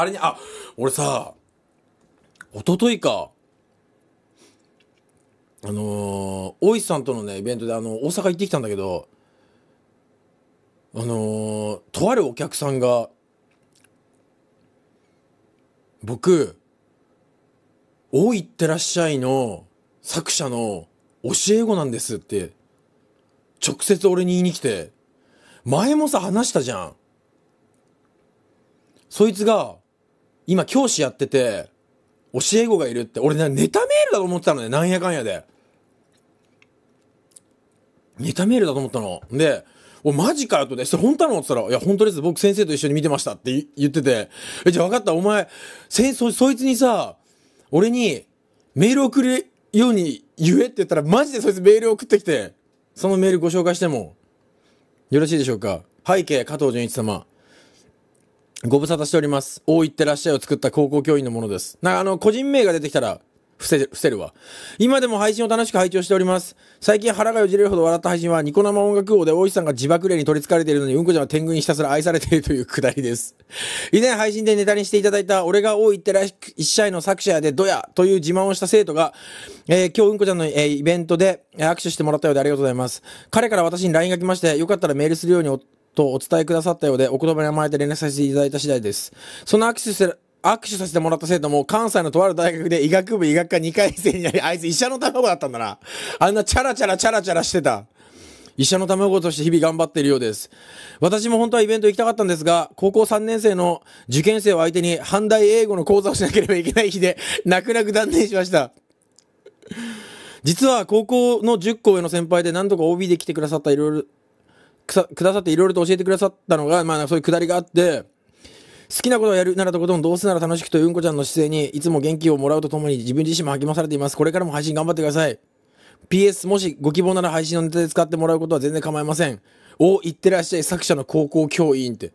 あれに、あ、俺さ、一昨日か、あのー、大石さんとのね、イベントで、あの、大阪行ってきたんだけど、あのー、とあるお客さんが、僕、おいってらっしゃいの作者の教え子なんですって、直接俺に言いに来て、前もさ、話したじゃん。そいつが、今教師やってて、教え子がいるって、俺ね、ネタメールだと思ってたのね、なんやかんやで。ネタメールだと思ったの。で、お、マジかよとね、それ本当なのって言ったら、いや、本当です。僕先生と一緒に見てましたって言ってて、え、じゃあ分かった。お前、せそ、そいつにさ、俺にメール送るように言えって言ったら、マジでそいつメール送ってきて、そのメールご紹介しても、よろしいでしょうか。背景、加藤純一様。ご無沙汰しております。大いってらっしゃいを作った高校教員のものです。な、あの、個人名が出てきたら、伏せ、伏せるわ。今でも配信を楽しく拝聴しております。最近腹がよじれるほど笑った配信は、ニコ生音楽王で大石さんが自爆霊に取り憑かれているのに、うんこちゃんは天狗にひたすら愛されているというくだりです。以前配信でネタにしていただいた、俺が大いってらっしゃいの作者やで、ドヤという自慢をした生徒が、えー、今日うんこちゃんの、えー、イベントで握手してもらったようでありがとうございます。彼から私に LINE が来まして、よかったらメールするようにとお伝えくださったようで、お言葉に甘えて連絡させていただいた次第です。その握手して握手させてもらった生徒も関西のとある大学で医学部医学科2回生になり、あいつ医者の卵だったんだな。あんなチャラチャラチャラチャラしてた。医者の卵として日々頑張っているようです。私も本当はイベント行きたかったんですが、高校3年生の受験生を相手に反対英語の講座をしなければいけない日で、泣く泣く断念しました。実は高校の10校への先輩で何とか OB で来てくださったいろいろくさ、くださっていろいろと教えてくださったのが、まあそういうくだりがあって、好きなことをやるならとことん、どうせなら楽しくといううんこちゃんの姿勢に、いつも元気をもらうとともに自分自身も励まされています。これからも配信頑張ってください。PS、もしご希望なら配信のネタで使ってもらうことは全然構いません。お、いってらっしゃい、作者の高校教員って。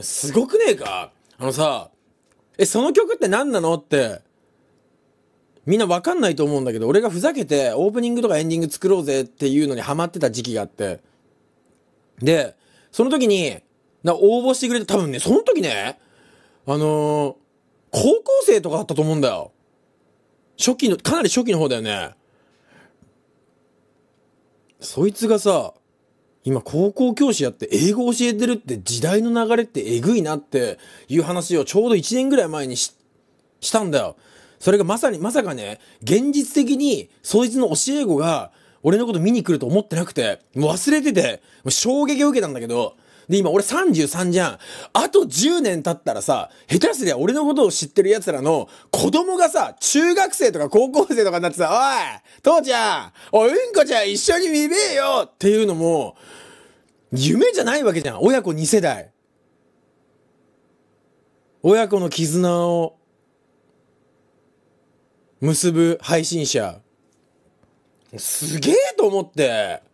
すごくねえかあのさ、え、その曲って何なのって、みんなわかんないと思うんだけど、俺がふざけてオープニングとかエンディング作ろうぜっていうのにハマってた時期があって、で、その時に、な応募してくれて、多分ね、その時ね、あのー、高校生とかだったと思うんだよ。初期の、かなり初期の方だよね。そいつがさ、今高校教師やって英語教えてるって時代の流れってえぐいなっていう話をちょうど1年ぐらい前にししたんだよ。それがまさに、まさかね、現実的にそいつの教え子が俺のこと見に来ると思ってなくて、もう忘れてて、もう衝撃を受けたんだけど、で、今俺33じゃん。あと10年経ったらさ、下手すりゃ俺のことを知ってる奴らの子供がさ、中学生とか高校生とかになってさ、おい父ちゃんおいうんこちゃん一緒に見べえよっていうのも、夢じゃないわけじゃん。親子2世代。親子の絆を結ぶ配信者。すげえと思って。